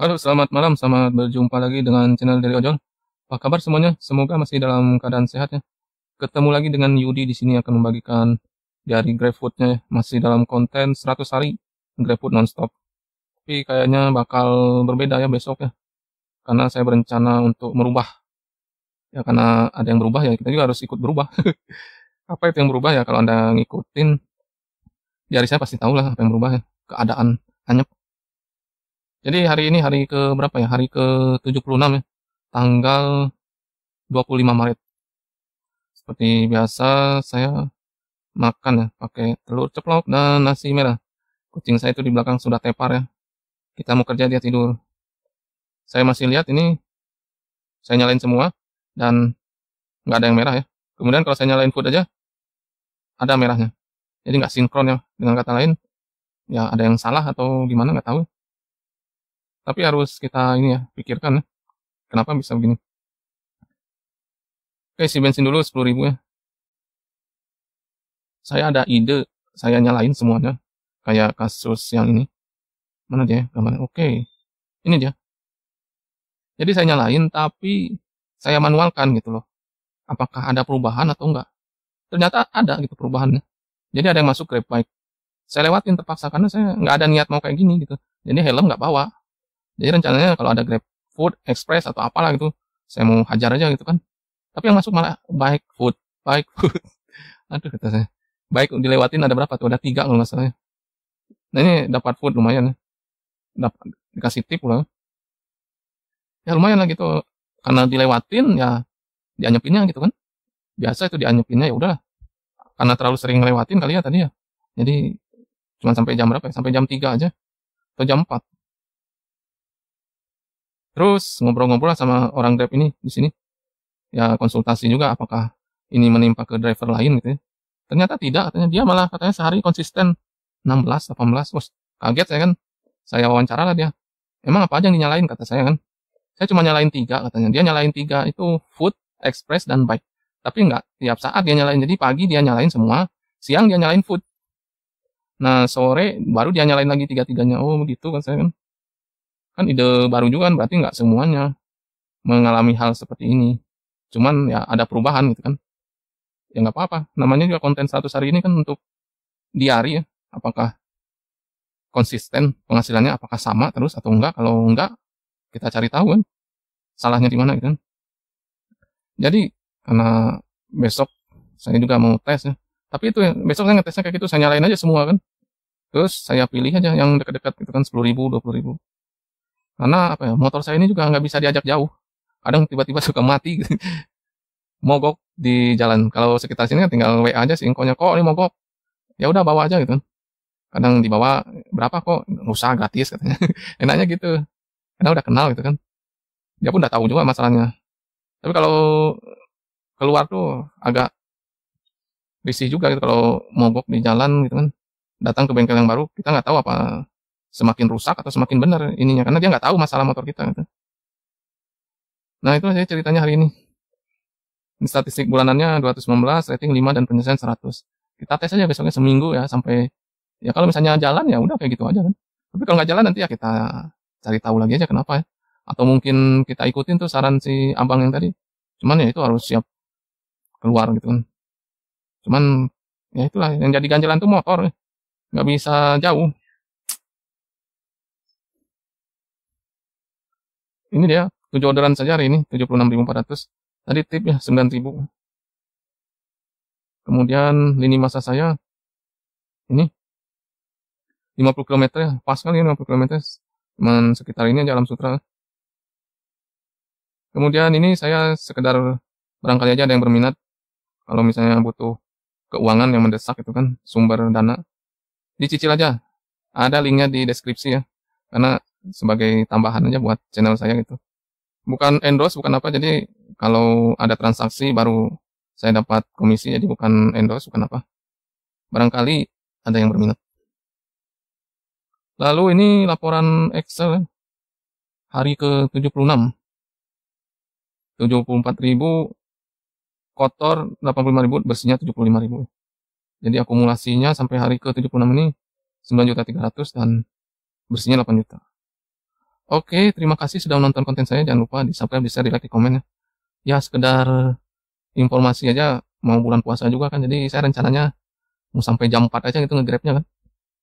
Halo, selamat malam. Selamat berjumpa lagi dengan channel dari Ojol. Apa kabar semuanya? Semoga masih dalam keadaan sehat ya. Ketemu lagi dengan Yudi di sini akan membagikan dari GrabFood-nya masih dalam konten 100 hari GrabFood nonstop. Tapi kayaknya bakal berbeda ya besok ya. Karena saya berencana untuk merubah. Ya karena ada yang berubah ya kita juga harus ikut berubah. apa itu yang berubah ya kalau anda ngikutin dari saya pasti tahu lah apa yang berubah ya keadaan hanya jadi hari ini hari ke berapa ya hari ke 76 ya tanggal 25 Maret seperti biasa saya makan ya pakai telur ceplok dan nasi merah kucing saya itu di belakang sudah tepar ya kita mau kerja dia tidur saya masih lihat ini saya nyalain semua dan nggak ada yang merah ya kemudian kalau saya nyalain food aja ada merahnya. Jadi nggak sinkron ya. Dengan kata lain, ya ada yang salah atau gimana nggak tahu. Tapi harus kita ini ya, pikirkan ya. Kenapa bisa begini. Oke, si bensin dulu 10 ribu ya. Saya ada ide, saya nyalain semuanya. Kayak kasus yang ini. Mana dia ya, gambarnya? Oke. Ini dia. Jadi saya nyalain, tapi saya manualkan gitu loh. Apakah ada perubahan atau enggak? ternyata ada gitu perubahannya jadi ada yang masuk grab bike saya lewatin terpaksa karena saya nggak ada niat mau kayak gini gitu jadi helm nggak bawa jadi rencananya kalau ada grab food express atau apalah gitu saya mau hajar aja gitu kan tapi yang masuk malah bike food bike food aduh kata saya baik dilewatin ada berapa tuh ada tiga kalau nggak salah ya. nah ini dapat food lumayan ya. dapat dikasih tip lah ya lumayan lah gitu karena dilewatin ya dianyepinnya gitu kan biasa itu dianyepinnya ya udah karena terlalu sering ngelewatin kali ya tadi ya jadi cuma sampai jam berapa ya? sampai jam 3 aja atau jam 4 terus ngobrol-ngobrol sama orang Grab ini di sini ya konsultasi juga apakah ini menimpa ke driver lain gitu ya ternyata tidak katanya dia malah katanya sehari konsisten 16 18 bos kaget saya kan saya wawancara lah dia emang apa aja yang dinyalain kata saya kan saya cuma nyalain tiga katanya dia nyalain tiga itu food express dan bike tapi nggak tiap saat dia nyalain jadi pagi dia nyalain semua siang dia nyalain food nah sore baru dia nyalain lagi tiga tiganya oh begitu kan saya kan kan ide baru juga kan berarti nggak semuanya mengalami hal seperti ini cuman ya ada perubahan gitu kan ya nggak apa-apa namanya juga konten satu hari ini kan untuk diari ya apakah konsisten penghasilannya apakah sama terus atau enggak kalau enggak kita cari tahu kan salahnya di mana gitu kan jadi karena besok saya juga mau tes ya. Tapi itu besok saya ngetesnya kayak gitu, saya nyalain aja semua kan. Terus saya pilih aja yang dekat-dekat gitu kan sepuluh ribu, 20 ribu. Karena apa ya, motor saya ini juga nggak bisa diajak jauh. Kadang tiba-tiba suka mati gitu. Mogok di jalan. Kalau sekitar sini kan tinggal WA aja sih, infonya kok ini mogok. Ya udah bawa aja gitu. Kadang dibawa berapa kok, nggak usah gratis katanya. Enaknya gitu. Karena udah kenal gitu kan. Dia pun udah tahu juga masalahnya. Tapi kalau keluar tuh agak risih juga gitu kalau mogok di jalan gitu kan datang ke bengkel yang baru kita nggak tahu apa semakin rusak atau semakin benar ininya karena dia nggak tahu masalah motor kita gitu nah itu saya ceritanya hari ini ini. statistik bulanannya 219 rating 5 dan penyelesaian 100 kita tes aja besoknya seminggu ya sampai ya kalau misalnya jalan ya udah kayak gitu aja kan tapi kalau nggak jalan nanti ya kita cari tahu lagi aja kenapa ya atau mungkin kita ikutin tuh saran si abang yang tadi cuman ya itu harus siap keluar gitu kan cuman ya itulah yang jadi ganjalan tuh motor nggak bisa jauh ini dia tujuh orderan saja hari ini 76.400 tadi tip ya 9.000 kemudian lini masa saya ini 50 km ya pas kali 50 ya km cuman sekitar ini aja alam sutra kemudian ini saya sekedar barangkali aja ada yang berminat kalau misalnya butuh keuangan yang mendesak itu kan sumber dana dicicil aja ada linknya di deskripsi ya karena sebagai tambahan aja buat channel saya gitu bukan endorse bukan apa jadi kalau ada transaksi baru saya dapat komisi jadi bukan endorse bukan apa barangkali ada yang berminat lalu ini laporan Excel ya. hari ke 76 74.000 kotor 85.000 bersihnya 75.000 jadi akumulasinya sampai hari ke 76 ini 9.300 dan bersihnya 8 juta oke terima kasih sudah menonton konten saya jangan lupa di subscribe di share di like di komen ya ya sekedar informasi aja mau bulan puasa juga kan jadi saya rencananya mau sampai jam 4 aja gitu ngegrabnya kan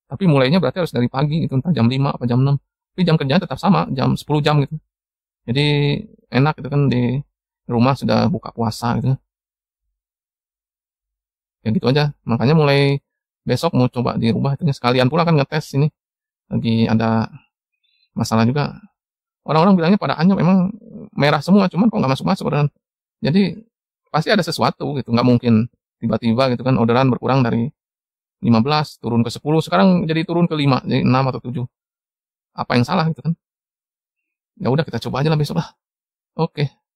tapi mulainya berarti harus dari pagi gitu entah jam 5 apa jam 6 tapi jam kerja tetap sama jam 10 jam gitu jadi enak itu kan di rumah sudah buka puasa gitu ya gitu aja makanya mulai besok mau coba dirubah itu sekalian pula kan ngetes ini lagi ada masalah juga orang-orang bilangnya pada anyap memang merah semua cuman kok nggak masuk masuk orderan jadi pasti ada sesuatu gitu nggak mungkin tiba-tiba gitu kan orderan berkurang dari 15 turun ke 10 sekarang jadi turun ke 5 jadi 6 atau 7 apa yang salah gitu kan ya udah kita coba aja lah besok lah oke